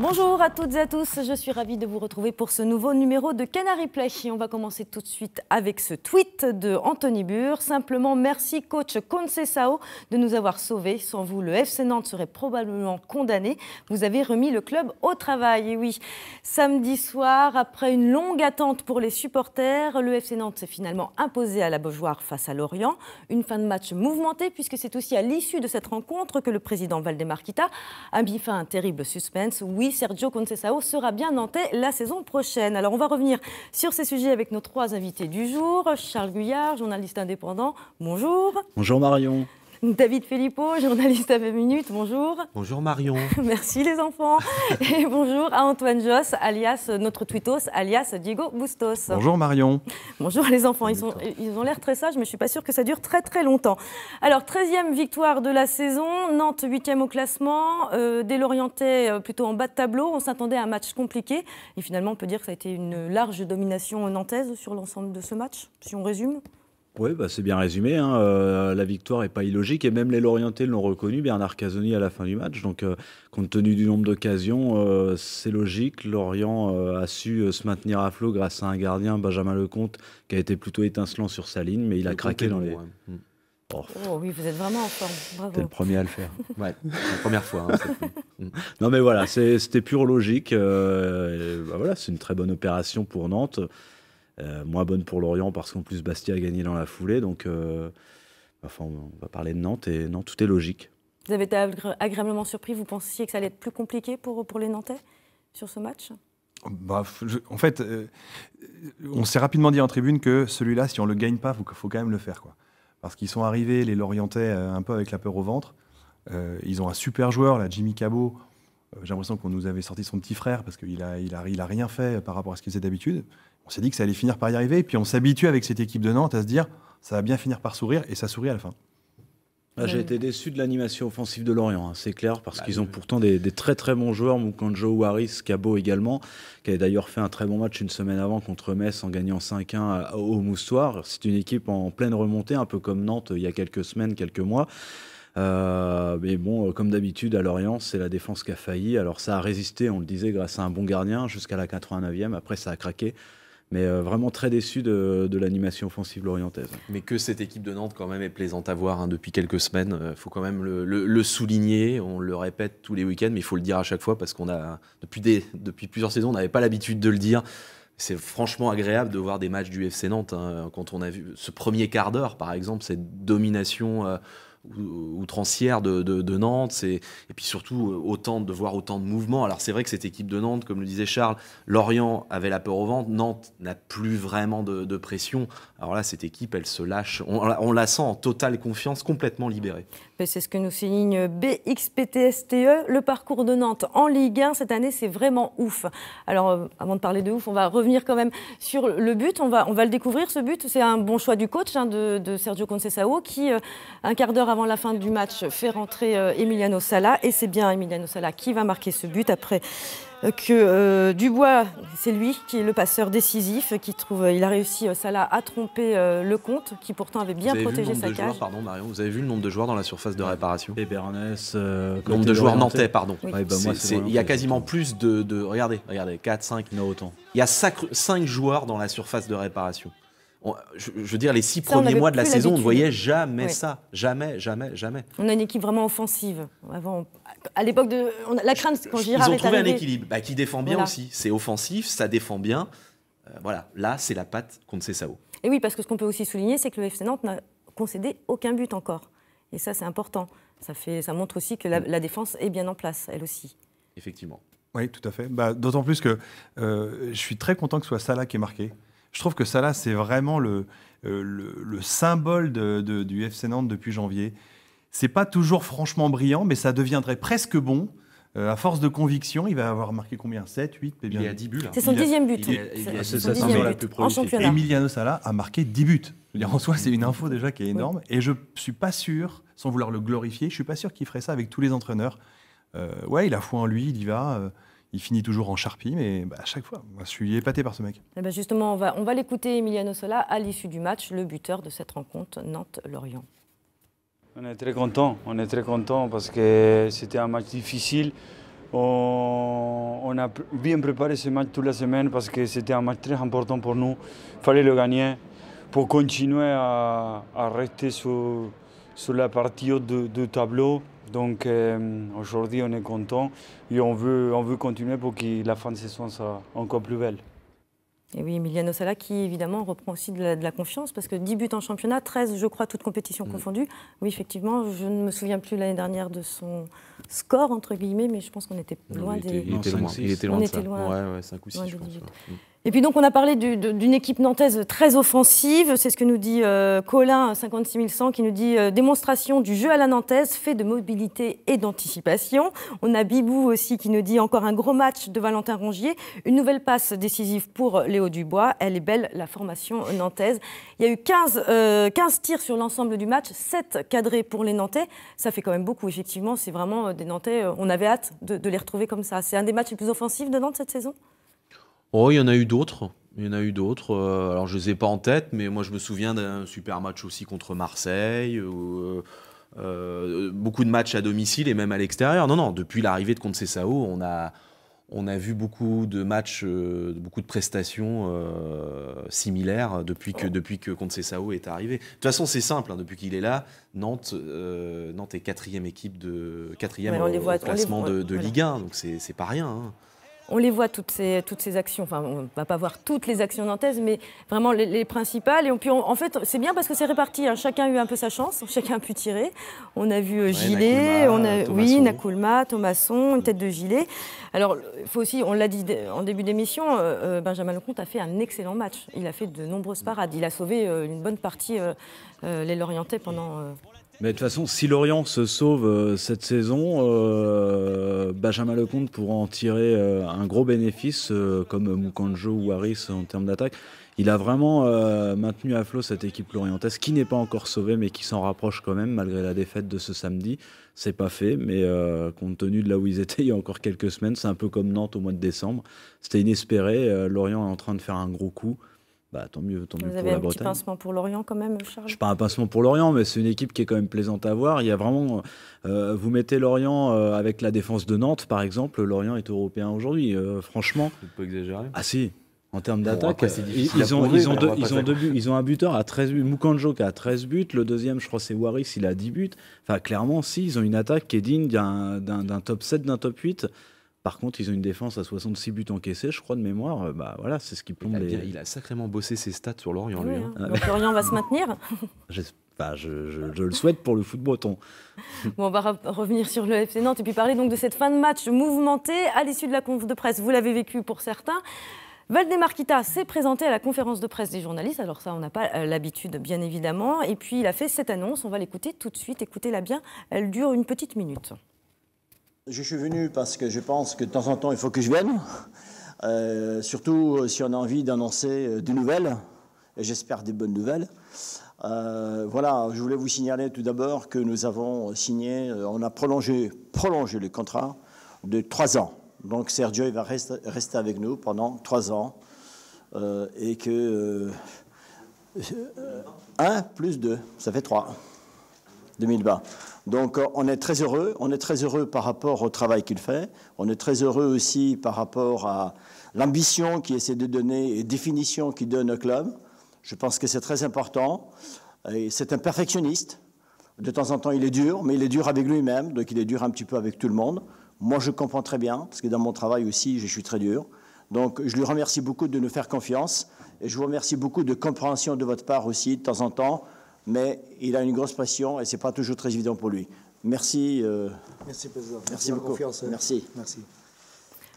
Bonjour à toutes et à tous, je suis ravie de vous retrouver pour ce nouveau numéro de Canary Play. On va commencer tout de suite avec ce tweet de Anthony Burr, Simplement merci coach Concesao de nous avoir sauvés. Sans vous, le FC Nantes serait probablement condamné. Vous avez remis le club au travail. Et oui, samedi soir, après une longue attente pour les supporters, le FC Nantes s'est finalement imposé à la Beaujoire face à Lorient. Une fin de match mouvementée puisque c'est aussi à l'issue de cette rencontre que le président Valdemar Kita a mis fin un terrible suspense. Oui, Sergio Concesao, sera bien nantais la saison prochaine. Alors, on va revenir sur ces sujets avec nos trois invités du jour. Charles Guyard, journaliste indépendant, bonjour. Bonjour Marion. David Filippo, journaliste à 20 minutes, bonjour. Bonjour Marion. Merci les enfants. Et bonjour à Antoine Joss, alias notre tweetos, alias Diego Bustos. Bonjour Marion. Bonjour les enfants, ils, sont, ils ont l'air très sages, mais je ne suis pas sûre que ça dure très très longtemps. Alors, 13e victoire de la saison, Nantes 8e au classement, euh, euh, plutôt en bas de tableau, on s'attendait à un match compliqué. Et finalement, on peut dire que ça a été une large domination nantaise sur l'ensemble de ce match, si on résume. Oui, bah, c'est bien résumé. Hein, euh, la victoire n'est pas illogique et même les Lorientais l'ont reconnu, Bernard Casoni à la fin du match. Donc, euh, compte tenu du nombre d'occasions, euh, c'est logique. Lorient a su se maintenir à flot grâce à un gardien, Benjamin Lecomte, qui a été plutôt étincelant sur sa ligne, mais il a craqué dans les. Hein. Mm. Oh. oh. oui, vous êtes vraiment en forme. Bravo. le premier à le faire. ouais, la première fois. Hein, mm. non mais voilà, c'était pure logique. Bah, voilà, c'est une très bonne opération pour Nantes. Euh, moins bonne pour Lorient parce qu'en plus Bastia a gagné dans la foulée. Donc, euh, enfin, on va parler de Nantes et non, tout est logique. Vous avez été agréablement surpris, vous pensiez que ça allait être plus compliqué pour, pour les Nantais sur ce match bah, en fait, euh, on s'est rapidement dit en tribune que celui-là, si on ne le gagne pas, il faut, quand même le faire. Quoi. Parce qu'ils sont arrivés, les Lorientais, un peu avec la peur au ventre. ils ont un super joueur, là, Jimmy Cabot. J'ai l'impression qu'on nous avait sorti son petit frère parce qu'il n'a il a, il a rien fait par rapport à ce qu'il faisait d'habitude on s'est dit que ça allait finir par y arriver. Et puis on s'habitue avec cette équipe de Nantes à se dire ça va bien finir par sourire et ça sourit à la fin. Ah, j'ai été déçu de l'animation offensive de Lorient, hein, c'est clair, parce bah, qu'ils ont pourtant des, très très bons joueurs, Moukanjo, Waris, Cabot également, qui avait d'ailleurs fait un très bon match une semaine avant contre Metz en gagnant 5-1 au Moustoir. C'est une équipe en pleine remontée, un peu comme Nantes euh, il y a quelques semaines, quelques mois. Euh, mais bon, euh, comme d'habitude, à Lorient, c'est la défense qui a failli. Alors ça a résisté, on le disait, grâce à un bon gardien jusqu'à la 89e. Après, ça a craqué. Mais euh, vraiment très déçu de, l'animation offensive lorientaise. Mais que cette équipe de Nantes, quand même, est plaisante à voir hein, depuis quelques semaines. Il euh, faut quand même le, souligner. On le répète tous les week-ends, mais il faut le dire à chaque fois parce qu'on a, depuis, des, depuis plusieurs saisons, on n'avait pas l'habitude de le dire. C'est franchement agréable de voir des matchs du FC Nantes. Hein. quand on a vu ce premier quart d'heure, par exemple, cette domination. Euh, outrancière de, de, Nantes, et, et, puis surtout euh, autant de voir autant de mouvements. Alors c'est vrai que cette équipe de Nantes, comme le disait Charles, Lorient avait la peur au ventre, Nantes n'a plus vraiment de, pression. Alors là, cette équipe, elle se lâche, on, la sent en totale confiance, complètement libérée. Ben, c'est ce que nous signe BXPTSTE, le parcours de Nantes en Ligue 1 cette année, c'est vraiment ouf. Alors euh, avant de parler de ouf, on va revenir quand même sur le but, on va, on va le découvrir ce but, c'est un bon choix du coach hein, de, de, Sergio Concesao qui, euh, un quart d'heure avant la fin du match, fait rentrer euh, Emiliano Sala. Et c'est bien Emiliano Sala qui va marquer ce but après euh, que euh, Dubois, c'est lui qui est le passeur décisif, qui trouve, il a réussi Salah à tromper le compte, qui pourtant avait bien protégé sa cage. pardon Marion, vous avez vu le nombre de joueurs dans la surface de réparation Et Bernès, nombre de joueurs nantais, pardon. Bah, il y a quasiment plus de, regardez, regardez, 4, 5, il autant. Il y a 5 joueurs dans la surface de réparation je, veux dire, les six premiers mois de la saison, on ne voyait jamais ça. Jamais, jamais, jamais. On a une équipe vraiment offensive. Avant, à l'époque de. la crainte, quand Girard Ils ont trouvé un équilibre bah, qui défend bien aussi. C'est offensif, ça défend bien. Euh, voilà, là, c'est la patte contre Cessao. Et oui, parce que ce qu'on peut aussi souligner, c'est que le FC Nantes n'a concédé aucun but encore. Et ça, c'est important. Ça, fait, ça montre aussi que la, mm. défense est bien en place, elle aussi. Effectivement. Oui, tout à fait. Bah, d'autant plus que euh, je suis très content que ce soit Salah qui est marqué. Je trouve que Salah, c'est vraiment euh, le, le, symbole de, du FC Nantes depuis janvier. C'est pas toujours franchement brillant, mais ça deviendrait presque bon. Euh, à force de conviction, il va avoir marqué combien 7, 8 et bien... Il y a 10 buts. C'est son dixième but. C'est sa saison la plus prolifique. Emiliano Salah a marqué 10 buts. en soi, c'est une info déjà qui est énorme. Et je suis pas sûr, sans vouloir le glorifier, je suis pas sûr qu'il ferait ça avec tous les entraîneurs. Euh, ouais, il a foi en lui, il y va il finit toujours en charpie, mais bah, à chaque fois, je suis épaté par ce mec. Eh ben, justement, on va, l'écouter, Emiliano Sola, à l'issue du match, le buteur de cette rencontre, Nantes-Lorient. On est très content, on est très content parce que c'était un match difficile. On, a bien préparé ce match toute la semaine parce que c'était un match très important pour nous. Il fallait le gagner pour continuer à, rester sur, sur la partie haute du tableau. Donc euh, aujourd'hui, on est content et on veut, on veut continuer pour que la fin de saison soit encore plus belle. Et oui, Emiliano Sala qui évidemment reprend aussi de la, confiance parce que 10 buts en championnat, 13 je crois, toutes compétitions mm. confondues. Oui, effectivement, je ne me souviens plus l'année dernière de son score, entre guillemets, mais je pense qu'on était loin des. Il était loin, loin. 5 ou 6, et puis donc on a parlé d'une équipe nantaise très offensive, c'est ce que nous dit euh, Colin 56100 qui nous dit euh, démonstration du jeu à la nantaise fait de mobilité et d'anticipation. On a Bibou aussi qui nous dit encore un gros match de Valentin Rongier, une nouvelle passe décisive pour Léo Dubois, elle est belle la formation nantaise. Il y a eu 15, euh, tirs sur l'ensemble du match, 7 cadrés pour les Nantais, ça fait quand même beaucoup effectivement, c'est vraiment des Nantais, on avait hâte de, de les retrouver comme ça. C'est un des matchs les plus offensifs de Nantes cette saison Oh, il y en a eu d'autres. Il y en a eu d'autres. Euh, alors, je ne les ai pas en tête, mais moi, je me souviens d'un super match aussi contre Marseille. Euh, euh, beaucoup de matchs à domicile et même à l'extérieur. Non, non, depuis l'arrivée de Conte Sao, on a, on a vu beaucoup de matchs, beaucoup de prestations similaires depuis que, oh. depuis que Conte Sao est arrivé. De toute façon, c'est simple, hein, depuis qu'il est là, Nantes, Nantes est quatrième équipe de quatrième les classement de, Ligue 1, donc c'est pas rien. Hein on les voit toutes ces, toutes ces actions. Enfin, on ne va pas voir toutes les actions nantaises, mais vraiment les, principales. Et puis en fait, c'est bien parce que c'est réparti. Hein. Chacun a eu un peu sa chance, chacun a pu tirer. On a vu euh, Gilet, on a, oui, Nakulma, Thomasson, une mm. tête de Gilet. Alors, faut aussi, on l'a dit en début d'émission, euh, euh, Benjamin Lecomte a fait un excellent match. Il a fait de nombreuses parades. Il a sauvé une bonne partie les Lorientais pendant, mais de toute façon, si Lorient se sauve euh, cette saison, euh, Benjamin Lecomte pourra en tirer euh, un gros bénéfice, comme Mukanjo ou Harris en termes d'attaque. Il a vraiment maintenu à flot cette équipe lorientaise qui n'est pas encore sauvée, mais qui s'en rapproche quand même malgré la défaite de ce samedi. C'est pas fait, mais compte tenu de là où ils étaient il y a encore quelques semaines, c'est un peu comme Nantes au mois de décembre. C'était inespéré. Lorient est en train de faire un gros coup. Bah, tant mieux, tant Vous avez pour un Petit pincement pour l'Orient quand même, Charles. Je pas un pincement pour l'Orient, mais c'est une équipe qui est quand même plaisante à voir. Il y a vraiment, euh, vous mettez l'Orient euh, avec la défense de Nantes, par exemple. L'Orient est européen aujourd'hui, euh, franchement. Un exagéré. Ah si. En termes d'attaque, ils, ont, ils, ont un buteur à 13 buts. qui a 13 buts. Le deuxième, je crois, c'est Waris, il a 10 buts. Enfin, clairement, si, ils ont une attaque qui est digne d'un top 7, d'un top 8. Par contre, ils ont une défense à 66 buts encaissés, je crois, de mémoire. Euh, bah voilà, c'est ce qui plombe il a, sacrément bossé ses stats sur Lorient, oui, lui. Hein. Hein. Lorient va se maintenir bah, je, le souhaite pour le foot breton. Bon, on va revenir sur le FC Nantes et puis parler donc de cette fin de match mouvementée à l'issue de la conférence de presse. Vous l'avez vécu pour certains. Valdemar Marquita s'est présenté à la conférence de presse des journalistes, alors ça on n'a pas euh, l'habitude bien évidemment, et puis il a fait cette annonce, on va l'écouter tout de suite, écoutez-la bien, elle dure une petite minute. Je suis venu parce que je pense que de temps en temps, il faut que je vienne. Euh, surtout euh, si on a envie d'annoncer euh, des nouvelles, et j'espère des bonnes nouvelles. voilà, je voulais vous signaler tout d'abord que nous avons signé, on a prolongé, prolongé le contrat de trois ans. Donc Sergio il va rester avec nous pendant trois ans et que un plus deux, ça fait trois. 2020. Donc euh, on est très heureux, on est très heureux par rapport au travail qu'il fait, on est très heureux aussi par rapport à l'ambition qu'il essaie de donner et définition qu'il donne au club. Je pense que c'est très important. C'est un perfectionniste. De temps en temps, il est dur, mais il est dur avec lui-même, donc il est dur un petit peu avec tout le monde. Moi, je comprends très bien, parce que dans mon travail aussi, je suis très dur. Donc, je lui remercie beaucoup de nous faire confiance, et je vous remercie beaucoup de compréhension de votre part aussi, de temps en temps, mais il a une grosse passion et c'est pas toujours très évident pour lui. Merci. Euh, merci, Président. Merci, beaucoup. Hein. Merci. Merci.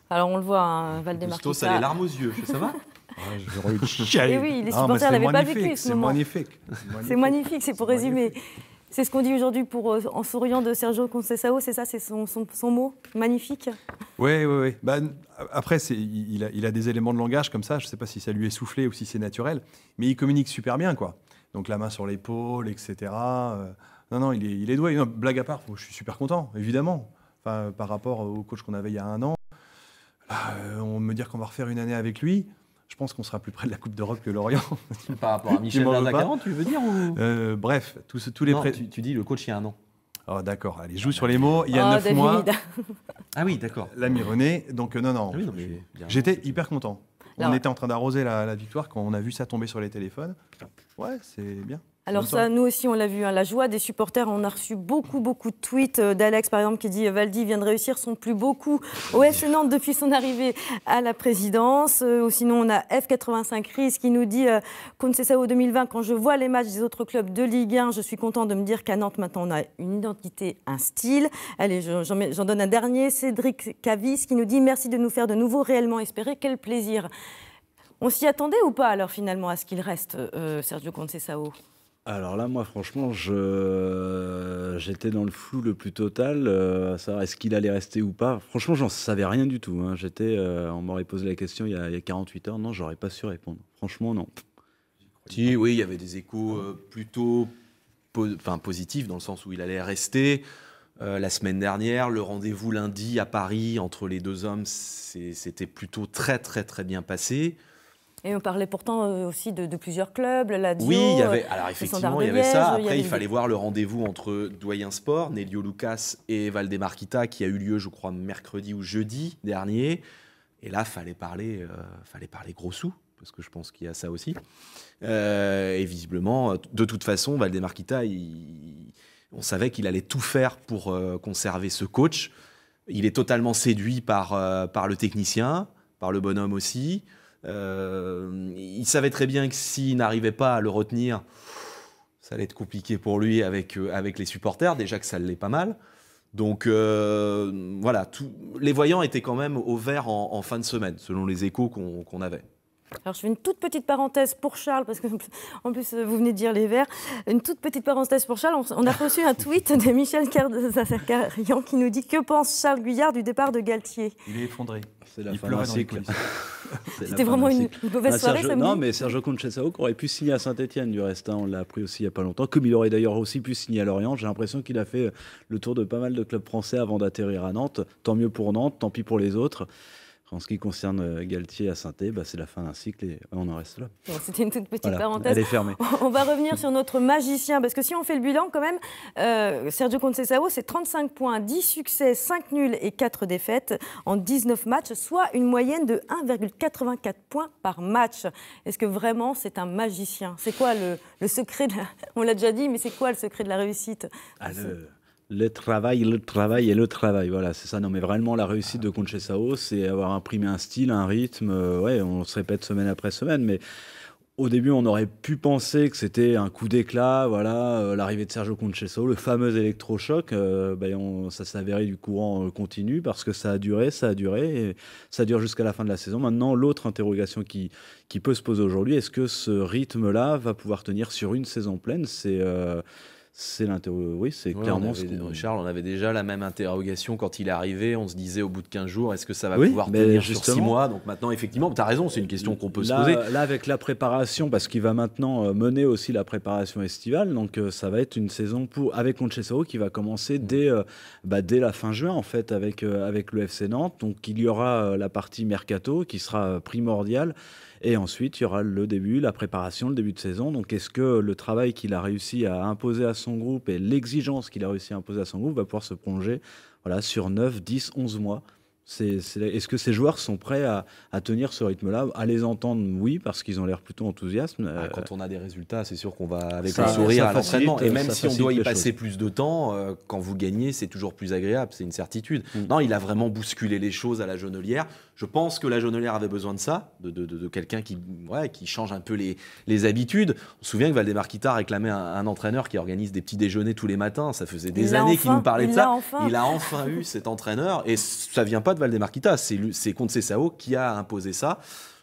Alors, on le voit, hein, Valdemar. Tout ça a les larmes aux yeux. Ça va ouais, Et eh oui, les supporters n'avaient pas vécu ce moment. C'est magnifique. C'est magnifique, c'est pour résumer. C'est ce qu'on dit aujourd'hui pour euh, en souriant de Sergio Conceição, c'est ça, c'est son, son, mot magnifique. Oui, oui, oui. Bah, après, il a, il a, des éléments de langage comme ça. Je ne sais pas si ça lui est soufflé ou si c'est naturel, mais il communique super bien, quoi donc la main sur l'épaule, etc. Euh, non, non, il est, il est doué. blague à part, je suis super content, évidemment. Enfin, par rapport au coach qu'on avait il y a un an, euh, on me dire qu'on va refaire une année avec lui, je pense qu'on sera plus près de la Coupe d'Europe que Lorient. par rapport à Michel 40, tu veux dire ou... Euh, bref, tous, tous les non, tu, dis le coach il y a un an. Oh, d'accord, allez, joue sur les mots. Il y a oh, neuf mois. ah oui, d'accord. L'ami René. Donc, non, non. Ah j'étais hyper content. on était en train d'arroser la, la, victoire quand on a vu ça tomber sur les téléphones c'est bien. Alors ça, nous aussi, on l'a vu, hein, la joie des supporters. On a reçu beaucoup, beaucoup de tweets euh, d'Alex, par exemple, qui dit euh, Valdi vient de réussir son plus beau coup au FC Nantes depuis son arrivée à la présidence. Euh, ou sinon, on a F85 Riz qui nous dit ça au 2020, quand je vois les matchs des autres clubs de Ligue 1, je suis content de me dire qu'à Nantes, maintenant, on a une identité, un style. Allez, j'en donne un dernier. Cédric Cavis qui nous dit Merci de nous faire de nouveau réellement espérer. Quel plaisir on s'y attendait ou pas alors finalement à ce qu'il reste, euh, euh, Sergio Contessao alors là, moi, franchement, je j'étais dans le flou le plus total, Ça euh, est-ce qu'il allait rester ou pas. Franchement, j'en savais rien du tout. Hein. J'étais, on m'aurait posé la question il y, a, 48 heures, non, j'aurais pas su répondre. Franchement, non. oui, il y avait des échos plutôt positifs, dans le sens où il allait rester. la semaine dernière. Le rendez-vous lundi à Paris entre les deux hommes, c'était plutôt très très très bien passé. Et on parlait pourtant euh, aussi de, plusieurs clubs, Oui, il y avait, euh, alors effectivement, il y avait ça. Après, il fallait voir le rendez-vous entre Doyen Sport, Nelio Lucas et Valdemarquita, qui a eu lieu, je crois, mercredi ou jeudi dernier. Et là, fallait parler, euh, fallait parler gros sous, parce que je pense qu'il y a ça aussi. et visiblement, de toute façon, Valdemarquita, on savait qu'il allait tout faire pour conserver ce coach. Il est totalement séduit par, par le technicien, par le bonhomme aussi. Euh, il savait très bien que s'il n'arrivait pas à le retenir, ça allait être compliqué pour lui avec, euh, avec les supporters, déjà que ça l'est pas mal. Donc euh, voilà, les voyants étaient quand même au vert en, fin de semaine, selon les échos qu'on avait. Alors je fais une toute petite parenthèse pour Charles, parce que en plus vous venez de dire les verts. Une toute petite parenthèse pour Charles. On a reçu un tweet de Michel rien qui nous dit Que pense Charles Guyard du départ de Galtier Il est effondré. C'est la fin d'un cycle. C'était vraiment une mauvaise ah, soirée Non, mais Sergio Conchessao aurait pu signer à Saint-Etienne, du reste. Hein. on l'a appris aussi il n'y a pas longtemps. Comme il aurait d'ailleurs aussi pu signer à Lorient, j'ai l'impression qu'il a fait le tour de pas mal de clubs français avant d'atterrir à Nantes. Tant mieux pour Nantes, tant pis pour les autres en ce qui concerne euh, Galtier à saint bah, c'est la fin d'un cycle et on en reste là. C'était une toute petite parenthèse. Elle est fermée. On va revenir sur notre magicien, parce que si on fait le bilan, quand même, euh, Sergio Contessao, c'est 35 points, 10 succès, 5 nuls et 4 défaites en 19 matchs, soit une moyenne de 1,84 points par match. Est-ce que vraiment c'est un magicien C'est quoi le, secret de On l'a déjà dit, mais c'est quoi le secret de la réussite ah, le travail, le travail et le travail. Voilà, c'est ça. Non, mais vraiment, la réussite de ah. Conchessao, c'est avoir imprimé un style, un rythme. Euh, ouais, on se répète semaine après semaine, mais au début, on aurait pu penser que c'était un coup d'éclat, voilà, euh, l'arrivée de Sergio Conchessao, le fameux électrochoc. Euh, ben, ça s'avérait du courant continu parce que ça a duré, ça a duré, et ça dure jusqu'à la fin de la saison. Maintenant, l'autre interrogation qui, qui peut se poser aujourd'hui, est-ce que ce rythme-là va pouvoir tenir sur une saison pleine C'est c'est Oui, c'est clairement Charles, on avait déjà la même interrogation quand il est arrivé. On se disait au bout de 15 jours, est-ce que ça va pouvoir tenir sur 6 mois Donc maintenant, effectivement, tu as raison, c'est une question qu'on peut se poser. Là, avec la préparation, parce qu'il va maintenant euh, mener aussi la préparation estivale, donc euh, ça va être une saison pour, avec Concesao qui va commencer mmh. dès, euh, bah, dès la fin juin, en fait, avec, avec le FC Nantes. Donc il y aura la partie mercato qui sera primordiale. Et ensuite, il y aura le début, la préparation, le début de saison. Donc, est-ce que le travail qu'il a réussi à imposer à son groupe et l'exigence qu'il a réussi à imposer à son groupe va pouvoir se plonger voilà, sur 9, 10, 11 mois est-ce que ces joueurs sont prêts à, tenir ce rythme-là À les entendre, oui, parce qu'ils ont l'air plutôt enthousiastes. Ah, euh, quand on a des résultats, c'est sûr qu'on va avec un le sourire à l'entraînement. Et même si on doit y passer plus de temps, euh, quand vous gagnez, c'est toujours plus agréable, c'est une certitude. Mm. Non, il a vraiment bousculé les choses à la genelière. Je pense que la Jonelière avait besoin de ça, de, quelqu'un qui, ouais, qui change un peu les, habitudes. On se souvient que Valdemar Kita réclamait un, entraîneur qui organise des petits déjeuners tous les matins. Ça faisait des années qu'il nous parlait de ça. Il a enfin eu cet entraîneur. Et ça vient pas de Valdemar Kita, c'est Conte Sao qui a imposé ça.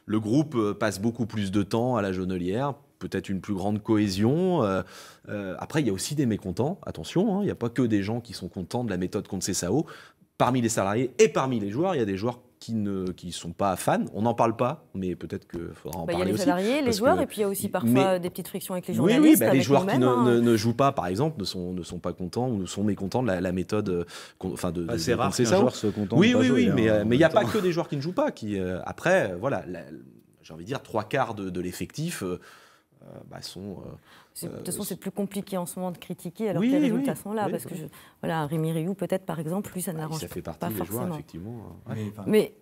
Le groupe euh, passe beaucoup plus de temps à la Jonelière peut-être une plus grande cohésion. Euh, euh, après, il y a aussi des mécontents, attention, hein, il n'y a pas que des gens qui sont contents de la méthode Conte Sao. Parmi les salariés et parmi les joueurs, il y a des joueurs qui ne qui sont pas fans. On n'en parle pas, mais peut-être qu'il faudra en parler bah, aussi. Il y a les salariés, les joueurs, et puis il y a aussi parfois euh, des petites frictions avec les journalistes. Oui, oui bah, les joueurs qui ne, jouent pas, par exemple, ne sont, ne sont pas contents ou sont mécontents de la, méthode. Euh, enfin, de, bah, c'est rare qu'un joueur se contente. Oui, oui, oui, hein, euh, mais il n'y a pas que des joueurs qui ne jouent pas. Qui après, voilà, j'ai envie de dire trois quarts de, l'effectif sont de euh, toute façon, c'est plus compliqué en ce moment de critiquer alors que les résultats sont là. parce que, voilà, Rémi Rioux, peut-être, par exemple, lui, ça bah, n'arrange pas. Ça fait partie des forcément. joueurs, effectivement. Hein. Mais,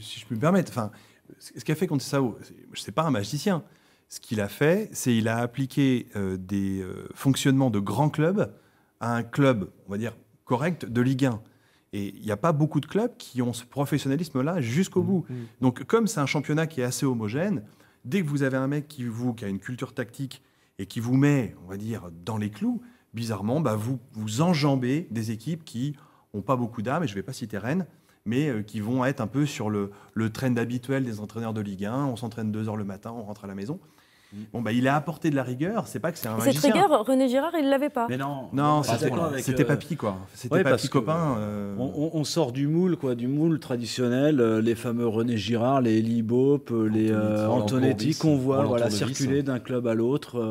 si je peux me permettre, enfin, ce qu'a fait Contessao, c'est pas un magicien. Ce qu'il a fait, c'est il a appliqué euh, des euh, fonctionnements de grands clubs à un club, on va dire, correct de Ligue 1. Et il n'y a pas beaucoup de clubs qui ont ce professionnalisme-là jusqu'au mm, bout. Mm. Donc, comme c'est un championnat qui est assez homogène, dès que vous avez un mec qui, vous, qui a une culture tactique et qui vous met, on va dire, dans les clous, bizarrement, bah, vous, vous enjambez des équipes qui n'ont pas beaucoup d'âme, et je ne vais pas citer Rennes, mais euh, qui vont être un peu sur le, le trend habituel des entraîneurs de Ligue 1. On s'entraîne deux heures le matin, on rentre à la maison. Mm. Bon, bah, il a apporté de la rigueur, c'est pas que c'est un magicien. Cette rigueur, René Girard, il l'avait pas. Mais non, non c'était euh, papy, quoi. C'était pas papy copain. Euh. On, sort du moule, quoi, du moule traditionnel, euh, les fameux René Girard, les Eli Baup, les Antonetti, qu'on voit voilà, circuler d'un club à l'autre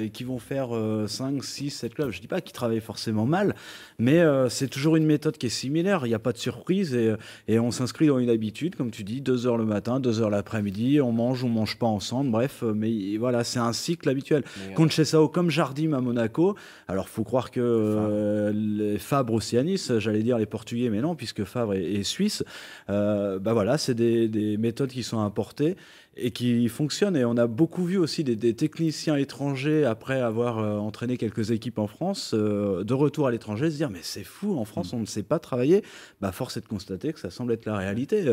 et qui vont faire 5, 6, 7 clubs. Je dis pas qu'ils travaillent forcément mal, mais c'est toujours une méthode qui est similaire. Il n'y a pas de surprise et, et on s'inscrit dans une habitude, comme tu dis, 2 h le matin, 2 h l'après-midi, on mange, on mange pas ensemble, bref, mais voilà, c'est un cycle habituel. Euh, chez Sao comme Jardim à Monaco. Alors, faut croire que euh, les Fabre aussi à Nice, j'allais dire les Portugais, mais non, puisque Fabre est, suisse. Euh, bah voilà, c'est des, méthodes qui sont importées et qui fonctionnent. Et on a beaucoup vu aussi des, techniciens étrangers, après avoir entraîné quelques équipes en France, de retour à l'étranger, se dire Mais c'est fou, en France, mm. on ne sait pas travailler. Bah, force est de constater que ça semble être la réalité.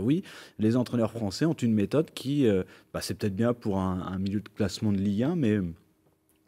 oui, les entraîneurs français ont une méthode qui, bah, c'est peut-être bien pour un, un du classement de Ligue 1, mais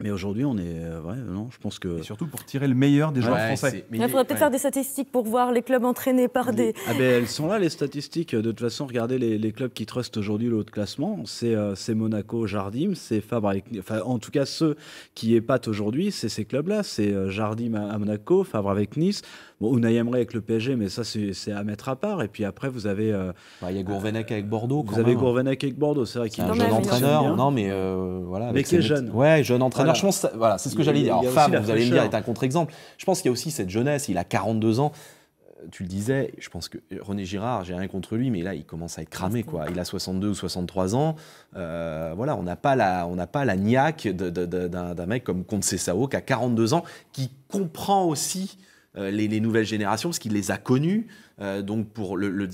mais aujourd'hui, on est. Euh, non, je pense que. surtout pour tirer le meilleur des joueurs français. il faudrait peut-être faire des statistiques pour voir les clubs entraînés par des. Ah ben, elles sont là, les statistiques. De toute façon, regardez les, clubs qui trustent aujourd'hui le haut de classement. Euh, c'est Monaco, Jardim, c'est Fabre. Avec... Enfin, en tout cas, ceux qui épatent aujourd'hui, c'est ces clubs-là. C'est euh, Jardim à, Monaco, Fabre avec Nice. Bon, Unai Emery avec le PSG, mais ça, c'est à mettre à part. Et puis après, vous avez. Bah, il y a Gourvenec avec Bordeaux. vous avez Gourvenec avec Bordeaux, c'est vrai qu'il est un jeune entraîneur. Non, mais voilà. Mais qui est jeune. Ouais, jeune entraîneur pense, voilà, c'est ce que j'allais dire. Alors, Fab, vous allez me dire, est un contre-exemple. Je pense qu'il y a aussi cette jeunesse. Il a 42 ans euh, tu le disais, je pense que euh, René Girard, j'ai rien contre lui, mais là, il commence à être cramé, quoi. Il a 62 ou 63 ans. Euh, voilà, on n'a pas la, on n'a pas la niaque d'un mec comme Comte Cessao qui a 42 ans, qui comprend aussi les, les, nouvelles générations parce qu'il les a connues. Euh, donc pour le,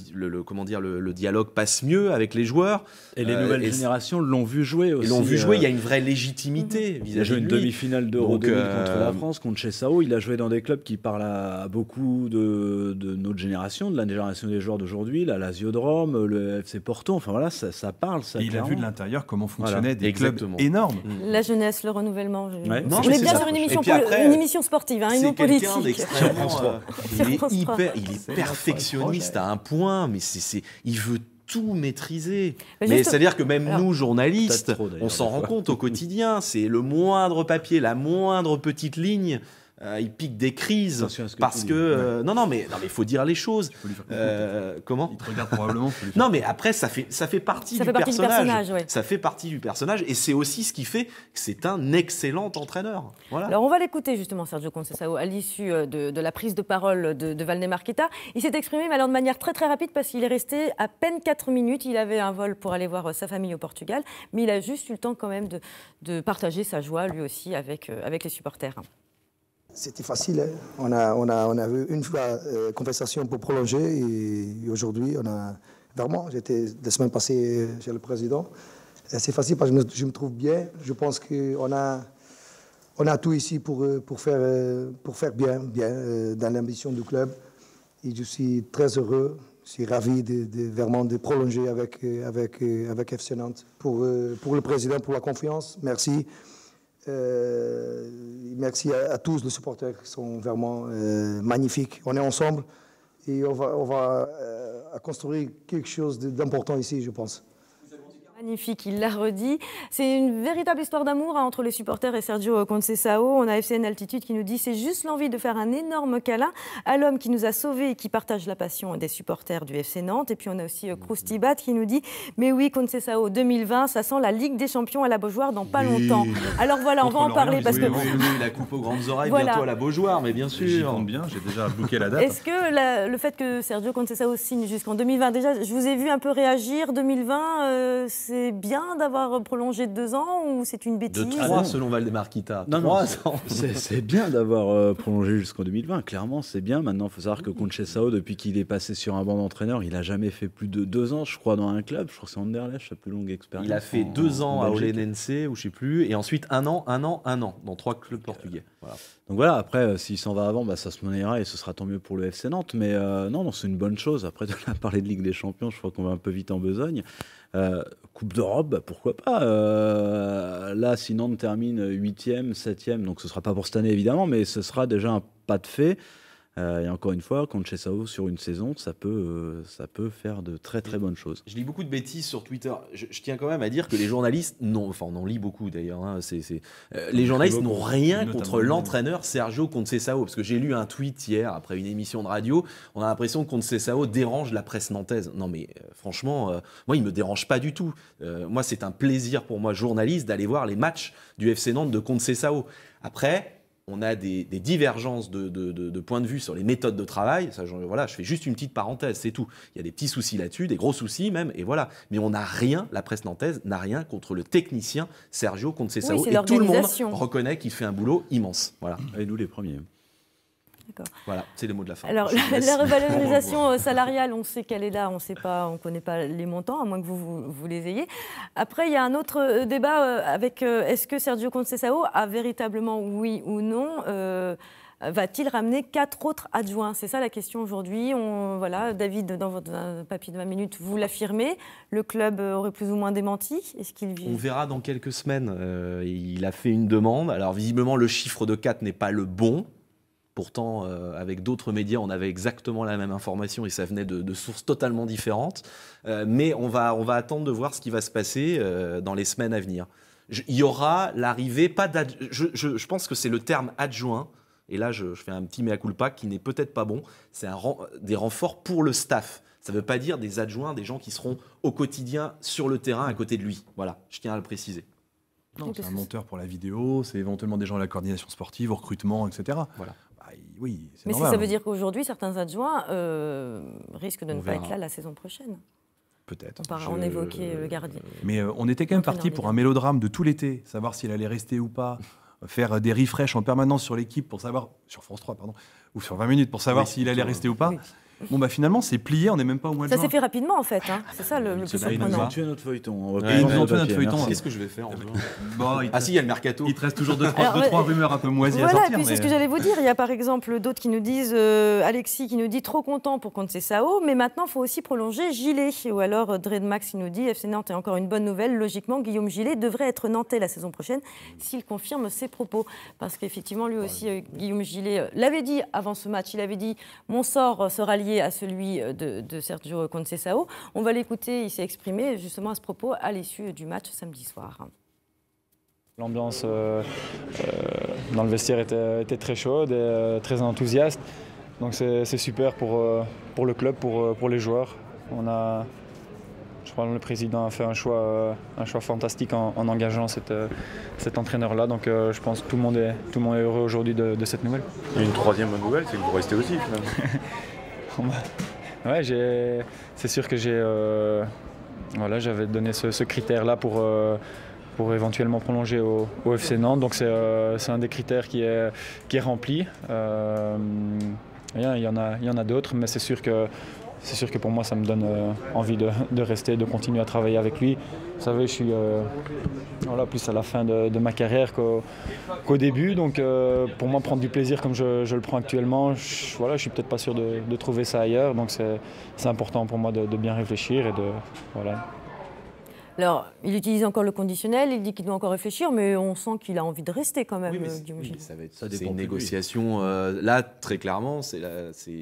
comment dire le, dialogue passe mieux avec les joueurs. Et les euh, nouvelles générations l'ont vu jouer aussi. L'ont vu jouer. Il y a euh, une vraie légitimité vis mhm. Il a joué une demi-finale d'Euro 2000 contre la France, contre Chessao. Il a joué dans des clubs qui parlent à, beaucoup de, notre génération, de la génération des joueurs d'aujourd'hui, la Lazio le FC Porto. Enfin voilà, ça, parle. Ça, il a vu de l'intérieur comment fonctionnaient des clubs énormes. Mm. La jeunesse, le renouvellement. Je... Ouais. on est bien sur une émission, sportive une émission sportive, hein, politique. il est hyper, il est parfait perfectionniste à un point, mais c'est, il veut tout maîtriser. Mais, c'est-à-dire que même nous, journalistes, on s'en rend compte au quotidien. C'est le moindre papier, la moindre petite ligne. Euh, il pique des crises parce que euh, non non mais il faut dire les choses. Euh, comment Il te regarde probablement. non mais après ça fait ça fait partie, ça du, fait partie personnage. du, personnage. Ça fait partie du personnage et c'est aussi ce qui fait que c'est un excellent entraîneur. Voilà. Alors on va l'écouter justement Sergio Conceição à l'issue de, la prise de parole de, de Valné Il s'est exprimé mais alors de manière très très rapide parce qu'il est resté à peine 4 minutes. Il avait un vol pour aller voir sa famille au Portugal mais il a juste eu le temps quand même de, de partager sa joie lui aussi avec avec les supporters. C'était facile. Hein. On, a, on, a, on a eu une fois euh, conversation pour prolonger et, aujourd'hui, on a. Vraiment, j'étais la semaine passée chez le président. C'est facile parce que je me, trouve bien. Je pense qu'on a, on a tout ici pour, euh, pour, faire, euh, pour faire bien, bien dans l'ambition du club. Et je suis très heureux, je suis ravi de, de vraiment de prolonger avec, avec, avec FC Nantes. Pour, pour le président, pour la confiance, merci. Euh, merci à, tous les supporters qui sont vraiment euh, magnifiques. On est ensemble et on va, on va euh, construire quelque chose d'important ici, je pense. Magnifique, il l'a redit. C'est une véritable histoire d'amour hein, entre les supporters et Sergio Concesao. On a FCN Altitude qui nous dit c'est juste l'envie de faire un énorme câlin à l'homme qui nous a sauvés et qui partage la passion des supporters du FC Nantes. Et puis on a aussi Croustibat euh, mm-hmm. qui nous dit mais oui, Concesao 2020, ça sent la Ligue des Champions à la Beaujoire dans pas longtemps. Alors voilà, on va en parler parce que. la coupe aux grandes oreilles, bientôt à la Beaujoire, mais bien sûr. J'y bien, j'ai déjà bloqué la date. Est-ce que le fait que Sergio Concesao signe jusqu'en 2020, déjà, je vous ai vu un peu réagir 2020, c'est bien d'avoir prolongé de deux ans ou c'est une bêtise De trois, selon Valdemarquita Non, non, c'est bien d'avoir euh, prolongé jusqu'en 2020. Clairement, c'est bien. Maintenant, il faut savoir que Conchessao, depuis qu'il est passé sur un banc d'entraîneur, il n'a jamais fait plus de deux ans, je crois, dans un club. Je crois que c'est Anderlecht, sa plus longue expérience. Il a fait deux ans à Olenense, ou je sais plus, et ensuite un an, un an, un an, dans trois clubs portugais. Euh, donc voilà, après, euh, s'il s'en va avant, bah, ça se monnaiera et ce sera tant mieux pour le FC Nantes. Mais non, non c'est une bonne chose. Après, de parler de Ligue des Champions, je crois qu'on va un peu vite en besogne. Euh, coupe d'Europe, pourquoi pas euh, Là, si Nantes termine 8e, 7e, donc ce ne sera pas pour cette année évidemment, mais ce sera déjà un pas de fait. Euh, et encore une fois, Conte Cessao, sur une saison, ça peut, euh, ça peut faire de très très mm. bonnes choses. Je lis beaucoup de bêtises sur Twitter. Je, tiens quand même à dire que les journalistes, non, enfin on lit beaucoup d'ailleurs. Hein, c'est, euh, les journalistes n'ont rien contre l'entraîneur Sergio Cessao. parce que j'ai lu un tweet hier après une émission de radio. On a l'impression que Cessao dérange la presse nantaise. Non mais franchement, moi il me dérange pas du tout. moi c'est un plaisir pour moi journaliste d'aller voir les matchs du FC Nantes de Cessao. Après, on a des, divergences de, de, points de vue sur les méthodes de travail. Ça, je, voilà, je fais juste une petite parenthèse, c'est tout. Il y a des petits soucis là-dessus, des gros soucis même, et voilà. Mais on n'a rien, la presse nantaise n'a rien contre le technicien Sergio Contessao. Oui, et tout le monde reconnaît qu'il fait un boulot immense. Voilà. Et nous les premiers. Voilà, c'est le mot de la fin. Alors, la, revalorisation salariale, on sait qu'elle est là, on ne connaît pas les montants, à moins que vous, vous, les ayez. Après, il y a un autre euh, débat euh, avec euh, est-ce que Sergio Concesao a véritablement, oui ou non, va-t-il ramener quatre autres adjoints C'est ça la question aujourd'hui. Voilà, David, dans votre papier de 20 minutes, vous l'affirmez. Le club aurait plus ou moins démenti. Est-ce qu'il On verra dans quelques semaines. il a fait une demande. Alors visiblement, le chiffre de 4 n'est pas le bon. Pourtant, euh, avec d'autres médias, on avait exactement la même information et ça venait de, sources totalement différentes. Euh, mais on va, on va attendre de voir ce qui va se passer euh, dans les semaines à venir. Il y aura l'arrivée, pas je, je, pense que c'est le terme adjoint. Et là, je, je fais un petit mea culpa qui n'est peut-être pas bon. C'est des renforts pour le staff. Ça ne veut pas dire des adjoints, des gens qui seront au quotidien sur le terrain à côté de lui. Voilà, je tiens à le préciser. C'est un monteur pour la vidéo, c'est éventuellement des gens à la coordination sportive, au recrutement, etc. Voilà oui, c'est Mais ça veut hein. dire qu'aujourd'hui, certains adjoints euh, risquent de ne pas être là la saison prochaine Peut-être. On, évoquait euh, le gardien. Euh, mais on était quand même parti pour un mélodrame de tout l'été, savoir s'il allait rester ou pas, faire des refreshs en permanence sur l'équipe pour savoir, sur France 3, pardon, ou sur 20 minutes pour savoir s'il allait rester ou pas. Bon, bah finalement, c'est plié, on n'est même pas au mois de Ça s'est fait rapidement, en fait. Hein. C'est ça le, plus surprenant. Ils ont tué notre feuilleton. ils notre feuilleton. Qu'est-ce que je vais faire en bah, Ah si, il y a le mercato. Il te reste toujours deux, trois, rumeurs un peu moisies à Voilà, et puis c'est ce que j'allais vous dire. Il y a par exemple d'autres qui nous disent, euh, Alexis qui nous dit trop content pour Conte Sao, mais maintenant il faut aussi prolonger Gilet. Ou alors euh, Dred Max qui nous dit FC Nantes est encore une bonne nouvelle. Logiquement, Guillaume Gilet devrait être nantais la saison prochaine s'il confirme ses propos. Parce qu'effectivement, lui aussi, euh, Guillaume Gilet l'avait dit avant ce match. Il avait dit Mon sort sera lié à celui euh, de, de Sergio Sao. On va l'écouter, il s'est exprimé justement à ce propos à l'issue du match samedi soir. L'ambiance euh, euh, dans le vestiaire était, très chaude et très enthousiaste. Donc c'est super pour, pour le club, pour, pour les joueurs. On a, je crois que le président a fait un choix, un choix fantastique en, engageant cette, cet entraîneur-là. Donc je pense que tout le monde est, tout le monde est heureux aujourd'hui de, cette nouvelle. une troisième nouvelle, c'est que vous restez aussi Ouais, c'est sûr que j'ai, euh, voilà, j'avais donné ce, critère-là pour, euh, pour éventuellement prolonger au, FC Nantes. Donc euh, c'est, un des critères qui est, qui est rempli. il y en a, il y en a d'autres, mais c'est sûr que c'est sûr que pour moi, ça me donne euh, envie de, rester, de continuer à travailler avec lui. Vous savez, je suis euh, voilà, plus à la fin de, ma carrière qu'au début. Donc, euh, pour moi, prendre du plaisir comme je, le prends actuellement, je, voilà, suis peut-être pas sûr de, de, trouver ça ailleurs. Donc, c'est important pour moi de, bien réfléchir et de, voilà, alors, il utilise encore le conditionnel, il dit qu'il doit encore réfléchir, mais on sent qu'il a envie de rester quand même. Oui, euh, ça va être ça une euh, là, très clairement, c'est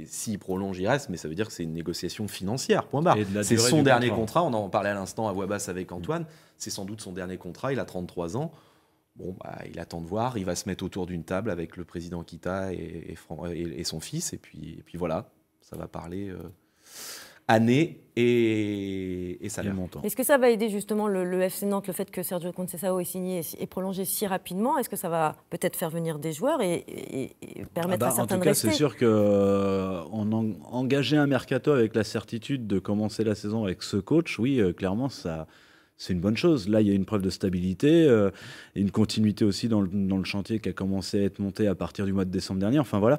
s'il prolonge, il reste, mais ça veut dire que c'est une négociation financière, point barre. C'est son dernier contrat. on en parlait à l'instant à voix basse avec mm. Antoine, c'est sans doute son dernier contrat, il a 33 ans. Bon, bah, il attend de voir, il va se mettre autour d'une table avec le président Kita et, son fils, et puis, voilà, ça va parler. Euh, année et, ça les montant. Hein. Est-ce que ça va aider justement le, FC Nantes, le fait que Sergio Conceição est signé et, prolongé si rapidement Est-ce que ça va peut-être faire venir des joueurs et, permettre ah à bah, certains de En tout cas, c'est sûr qu'on euh, on un mercato avec la certitude de commencer la saison avec ce coach, oui, euh, clairement, ça c'est une bonne chose. Là, il y a une preuve de stabilité et euh, une continuité aussi dans le, chantier qui a commencé à être monté à partir du mois de décembre dernier. Enfin voilà,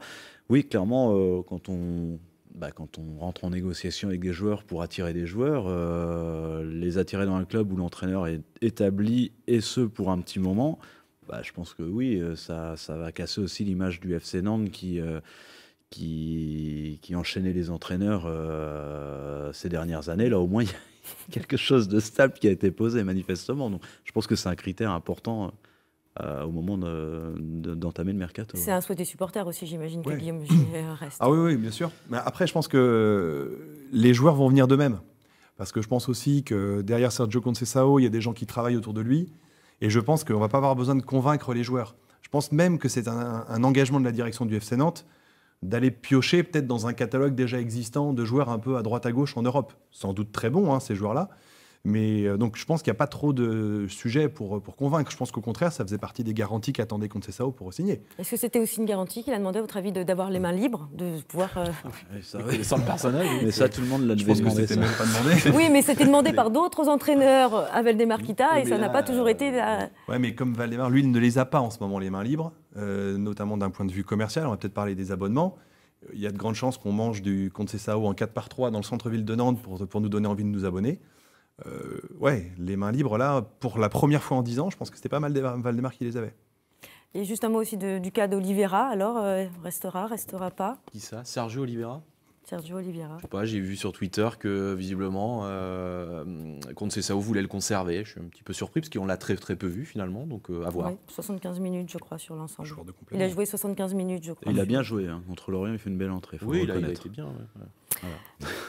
oui, clairement, quand on bah, quand on rentre en négociation avec des joueurs pour attirer des joueurs, euh, les attirer dans un club où l'entraîneur est établi, et ce pour un petit moment, bah, je pense que oui, euh, ça, va casser aussi l'image du FC Nantes euh, qui, enchaînait les entraîneurs ces dernières années. Là, au moins, il y a quelque chose de stable qui a été posé, manifestement. Donc, je pense que c'est un critère important euh, au moment d'entamer le mercato. C'est un souhait des supporters aussi, j'imagine, que Guillaume reste. Ah oui, bien sûr. Mais après, je pense que les joueurs vont venir d'eux-mêmes. Parce que je pense aussi que derrière Sergio Concesao, il y a des gens qui travaillent autour de lui. Et je pense qu'on ne va pas avoir besoin de convaincre les joueurs. Je pense même que c'est un, engagement de la direction du FC Nantes d'aller piocher peut-être dans un catalogue déjà existant de joueurs un peu à droite à gauche en Europe. Sans doute très bon, hein, ces joueurs-là. Mais euh, donc, je pense qu'il n'y a pas trop de sujets euh, pour, convaincre. Je pense qu'au contraire, ça faisait partie des garanties qu'attendait Sao pour signer. Est-ce que c'était aussi une garantie qu'il a demandé, à votre avis, d'avoir les mains libres, de pouvoir. Euh... sans le personnage, mais ça, tout le monde l'a demandé. même pas demandé. oui, mais c'était demandé par d'autres entraîneurs à Valdemar Kita et ça n'a pas toujours été. Euh, oui, mais comme Valdemar, lui, il ne les a pas en ce moment, les mains libres, notamment d'un point de vue commercial. On va peut-être parler des abonnements. Il y a de grandes chances qu'on mange du Sao en 4 par 3 dans le centre-ville de Nantes pour nous donner envie de nous abonner. Euh, ouais, les mains libres, là, pour la première fois en 10 ans, je pense que c'était pas mal Valdemar qui les avait. Et juste un mot aussi de, du cas d'Olivera, alors, euh, restera, restera pas Qui ça Sergio Olivera Sergio Olivera. Je sais pas, j'ai vu sur Twitter que visiblement euh, Conte Sessao voulait le conserver. Je suis un petit peu surpris parce qu'on l'a très très peu vu finalement, donc euh, à voir. 75 minutes je crois sur l'ensemble. Il a joué 75 minutes je crois. Il a bien joué, hein. contre Lorient il fait une belle entrée. oui, il a, été bien.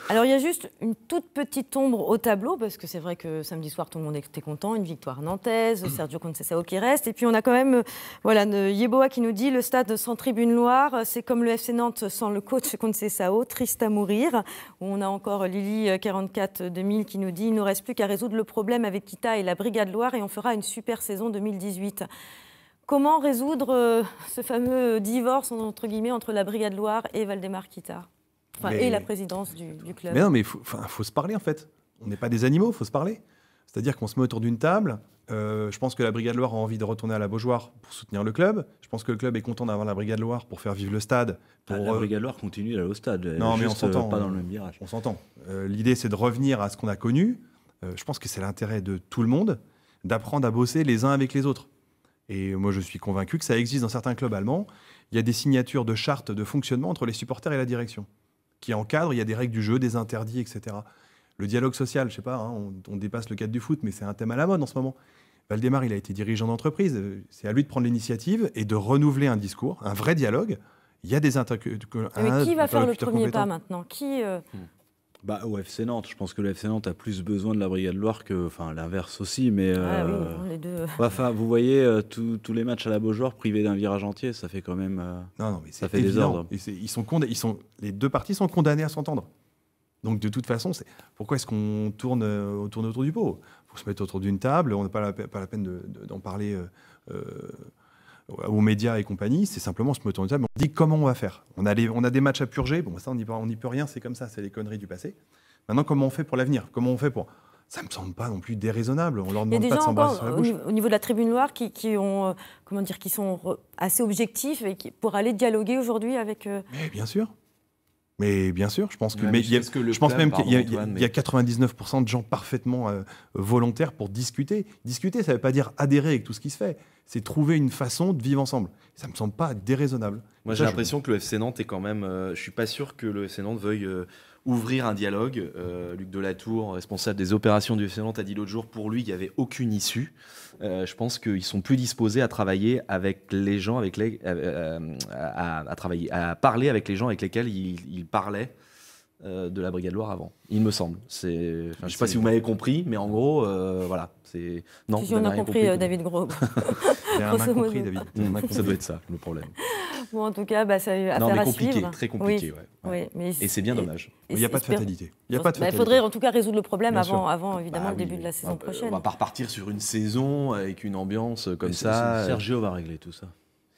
Alors il y a juste une toute petite ombre au tableau, parce que c'est vrai que samedi soir tout le monde était content, une victoire nantaise, Sergio Concesao qui reste, et puis on a quand même euh, voilà, Yeboa qui nous dit le stade sans tribune Loire, euh, c'est comme le FC Nantes sans le coach Concesao, triste à mourir. on a encore lily 2000 euh, qui nous dit il ne reste plus qu'à résoudre le problème avec Kita et la Brigade Loire et on fera une super saison 2018. Comment résoudre ce fameux divorce entre guillemets entre la Brigade Loire et Valdemar Kita et la présidence du, club. Mais non, mais il faut, se parler en fait. On n'est pas des animaux, il faut se parler. C'est-à-dire qu'on se met autour d'une table. Euh, je pense que la Brigade Loire a envie de retourner à la Beaujoire pour soutenir le club. Je pense que le club est content d'avoir la Brigade Loire pour faire vivre le stade. Ah, la euh, Brigade Loire continue d'aller au stade. Non, mais on euh, s'entend. Pas dans le même On s'entend. L'idée, c'est de revenir à ce qu'on a connu. je pense que c'est l'intérêt de tout le monde d'apprendre à bosser les uns avec les autres. Et moi, je suis convaincu que ça existe dans certains clubs allemands. Il y a des signatures de chartes de fonctionnement entre les supporters et la direction qui encadre, il y a des règles du jeu, des interdits, etc. Le dialogue social, je ne sais pas, hein, on, dépasse le cadre du foot, mais c'est un thème à la mode en ce moment. Valdemar, il a été dirigeant d'entreprise, c'est à lui de prendre l'initiative et de renouveler un discours, un vrai dialogue. Il y a des interdits. Mais qui va faire le premier pas maintenant Qui euh, hmm. Bah, au FC Nantes, je pense que le FC Nantes a plus besoin de la Brigade Loire que, enfin, l'inverse aussi, mais. Ah euh, enfin, vous voyez, euh, tous les matchs à la Beaujoire privés d'un virage entier, ça fait quand même. Euh, non, non, mais ça fait des ordres. ils sont ils sont, les deux parties sont condamnées à s'entendre. Donc, de toute façon, c'est pourquoi est-ce qu'on tourne, autour du pot Pour se mettre autour d'une table. On n'a pas, la peine d'en parler aux médias et compagnie, c'est simplement se mettre On dit comment on va faire. On a, on a des matchs à purger. Bon, ça, on n'y peut, peut rien. C'est comme ça. C'est les conneries du passé. Maintenant, comment on fait pour l'avenir Comment on fait pour ça me semble pas non plus déraisonnable. On leur demande pas de s'embrasser sur la bouche. Au niveau de la Tribune Noire, qui, ont, euh, comment dire, qui sont assez objectifs et qui, pour aller dialoguer aujourd'hui avec. Euh, Mais bien sûr. Mais bien sûr, je pense que. je pense même qu'il y, a 99% de gens parfaitement euh, volontaires pour discuter. Discuter, ça ne veut pas dire adhérer avec tout ce qui se fait. C'est trouver une façon de vivre ensemble. Ça me semble pas déraisonnable. Moi, j'ai l'impression que le FC Nantes est quand même. Je euh, je suis pas sûr que le FC Nantes veuille. Euh, ouvrir un dialogue. Euh, Luc Delatour, responsable des opérations du FC a dit l'autre jour pour lui il n'y avait aucune issue. Euh, je pense qu'ils sont plus disposés à travailler avec les gens, avec les, euh, à, travailler, à parler avec les gens avec lesquels ils parlaient euh, de la Brigade Loire avant, il me semble. je ne sais pas si vous m'avez compris, mais en gros, euh, voilà. Non, si on a compris, compris euh, David Gros. a compris, David. Mm, ça doit être ça, le problème. en tout cas, bah, ça a non, mais à compliqué, très compliqué. Oui. et c'est bien dommage. Il n'y a pas de bah, fatalité. Il faudrait en tout cas résoudre le problème avant, avant, bah évidemment, le début de la saison prochaine. On ne va pas repartir sur une saison avec une ambiance comme ça. Sergio va régler tout ça.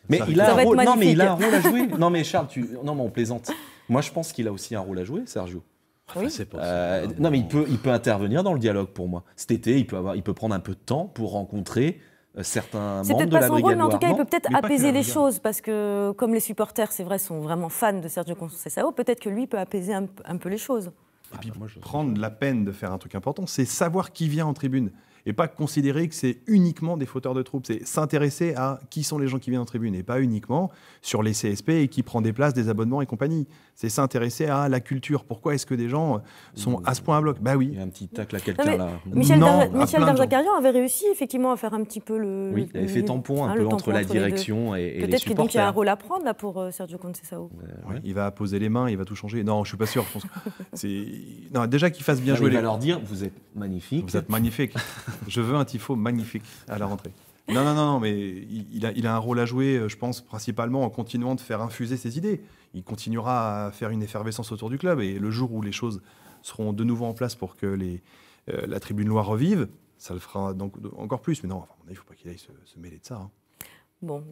Mais il, a un rôle, non, mais il a un à jouer. Non, mais Charles, non, on plaisante. Moi, je pense qu'il a aussi un rôle à jouer, Sergio. Ah, oui. pas, euh, non, mais il peut, il peut intervenir dans le dialogue pour moi. Cet été, il peut, avoir, il peut prendre un peu de temps pour rencontrer euh, certains membres de la brigade rôle, mais en tout cas, il peut peut-être apaiser les choses parce que, comme les supporters, c'est vrai, sont vraiment fans de Sergio Conceição, peut-être que lui peut apaiser un, peu les choses. Et puis, ah, je... prendre la peine de faire un truc important, c'est savoir qui vient en tribune et pas considérer que c'est uniquement des fauteurs de troupes. C'est s'intéresser à qui sont les gens qui viennent en tribune et pas uniquement sur les CSP et qui prend des places, des abonnements et compagnie. C'est s'intéresser à la culture. Pourquoi est-ce que des gens euh, sont mmh. à ce point à bloc Bah oui. Il y a un petit tac là, quelqu'un là. Michel, Darzacarien avait réussi effectivement à faire un petit peu le. Oui, il avait fait tampon un peu entre la direction et, les supporters. Peut-être qu'il y a un rôle à prendre là pour euh, Sergio Conceição. Euh, il va poser les mains, il va tout changer. Non, je suis pas sûr. Non, déjà qu'il fasse bien jouer. Il va leur dire vous êtes magnifique. Vous êtes magnifique. je veux un tifo magnifique à la rentrée. Non, non, non, mais il a un rôle à jouer, je pense, principalement en continuant de faire infuser ses idées il continuera à faire une effervescence autour du club. Et le jour où les choses seront de nouveau en place pour que euh, la Tribune loi revive, ça le fera donc, encore plus. Mais non, il ne faut pas qu'il aille se, mêler de ça. Hein. Bon,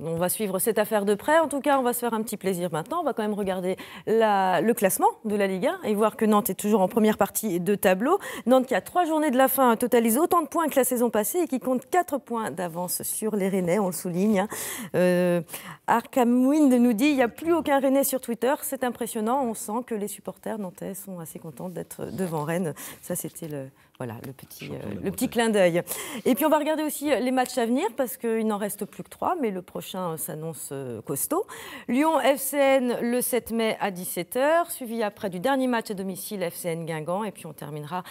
on va suivre cette affaire de près. En tout cas, on va se faire un petit plaisir maintenant. On va quand même regarder le classement de la Ligue 1 et voir que Nantes est toujours en première partie de tableau. Nantes qui a trois journées de la fin totalise autant de points que la saison passée et qui compte quatre points d'avance sur les Rennais, on le souligne. Hein. Euh, Wind nous dit il n'y a plus aucun Rennais sur Twitter. C'est impressionnant. On sent que les supporters nantais sont assez contents d'être devant Rennes. Ça, c'était le, voilà, le petit, euh, le petit clin d'œil. Et puis on va regarder aussi euh, les matchs à venir parce qu'il n'en reste plus que trois, mais le prochain euh, s'annonce costaud. Lyon FCN le 7 mai à 17h, suivi après du dernier match à domicile FCN Guingamp. Et puis on terminera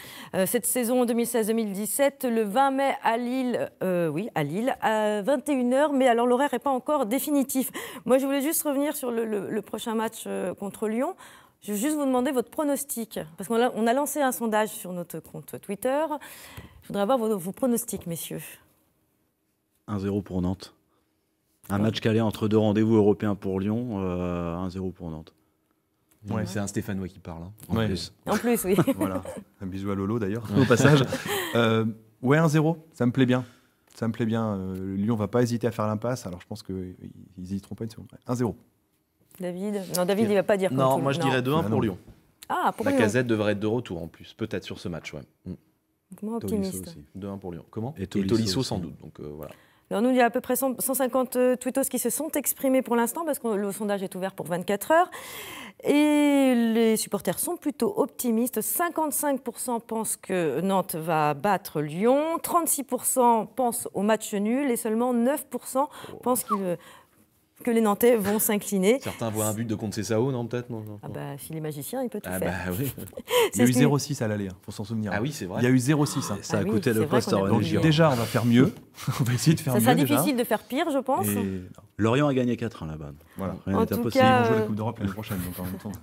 cette saison 2016-2017 le 20 mai à Lille, oui, à Lille, à 21h. Mais alors l'horaire n'est pas encore définitif. Moi je voulais juste revenir sur le prochain match contre Lyon. Je vais juste vous demander votre pronostic, parce qu'on a, on a lancé un sondage sur notre compte Twitter. Je voudrais avoir vos, pronostics, messieurs. 1-0 pour Nantes. Un match calé entre deux rendez-vous européens pour Lyon, euh, 1-0 pour Nantes. Ouais. C'est un Stéphanois qui parle, hein, en plus. En plus, oui. voilà. Un bisou à Lolo, d'ailleurs, ouais. au passage. Euh, ouais, 1-0, ça me plaît bien. Ça me plaît bien. Euh, Lyon va pas hésiter à faire l'impasse, alors je pense qu'ils n'hésiteront pas une seconde. 1-0. David Non, David, il ne va pas dire. non, moi je dirais 2-1 ah pour Lyon. Ah, La casette devrait être de retour en plus, peut-être sur ce match, ouais. Mm. Moi, optimiste. 2-1 pour Lyon. Comment Et Tolisso, sans doute. Donc euh, voilà. Alors nous, il y a à peu près 150 euh, twittos qui se sont exprimés pour l'instant parce que le sondage est ouvert pour 24 heures. Et les supporters sont plutôt optimistes. 55% pensent que Nantes va battre Lyon, 36% pensent au match nul et seulement 9% pensent qu'il que les Nantais vont s'incliner. Certains voient un but de contre Cessao, non peut-être non, non, Ah bah s'il est magicien, il peut tout ah faire. Bah, oui. il y a eu 0,6 à l'aller, hein, faut s'en souvenir. Ah oui, c'est vrai. Il y a eu 0,6. Hein. Ça a ah oui, coûté le poste en Déjà, on va faire mieux. on va essayer de faire mieux. Ça sera difficile de faire pire, je pense. Lorient a gagné 4-1 hein, là-bas. Voilà. Rien en impossible. Cas, ils jouer la Coupe d'Europe l'année prochaine.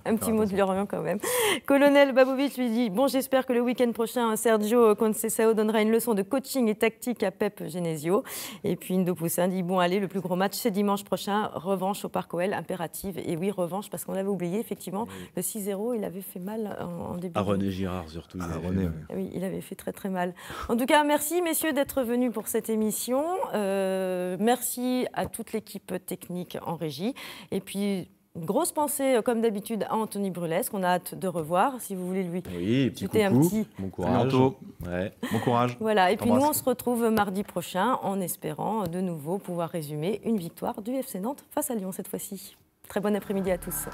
un petit mot de Lorient quand même. Colonel Babovic lui dit Bon, j'espère que le week-end prochain, Sergio Concesao donnera une leçon de coaching et tactique à Pep Genesio. Et puis Indo Poussin dit Bon, allez, le plus gros match, c'est dimanche prochain. Revanche au Parc OL, impérative. Et oui, revanche, parce qu'on avait oublié effectivement le 6-0. Il avait fait mal en, début. À René Girard surtout. À ah, René, oui. oui. il avait fait très très mal. En tout cas, merci messieurs d'être venus pour cette émission. Euh, merci à toute l'équipe l'équipe technique en régie. Et puis, grosse pensée, euh, comme d'habitude, à Anthony Brulès, qu'on a hâte de revoir. Si vous voulez lui oui, petit un petit. Bon courage. Bon courage. voilà, et puis nous, on se retrouve mardi prochain en espérant euh, de nouveau pouvoir résumer une victoire du FC Nantes face à Lyon cette fois-ci. Très bon après-midi à tous.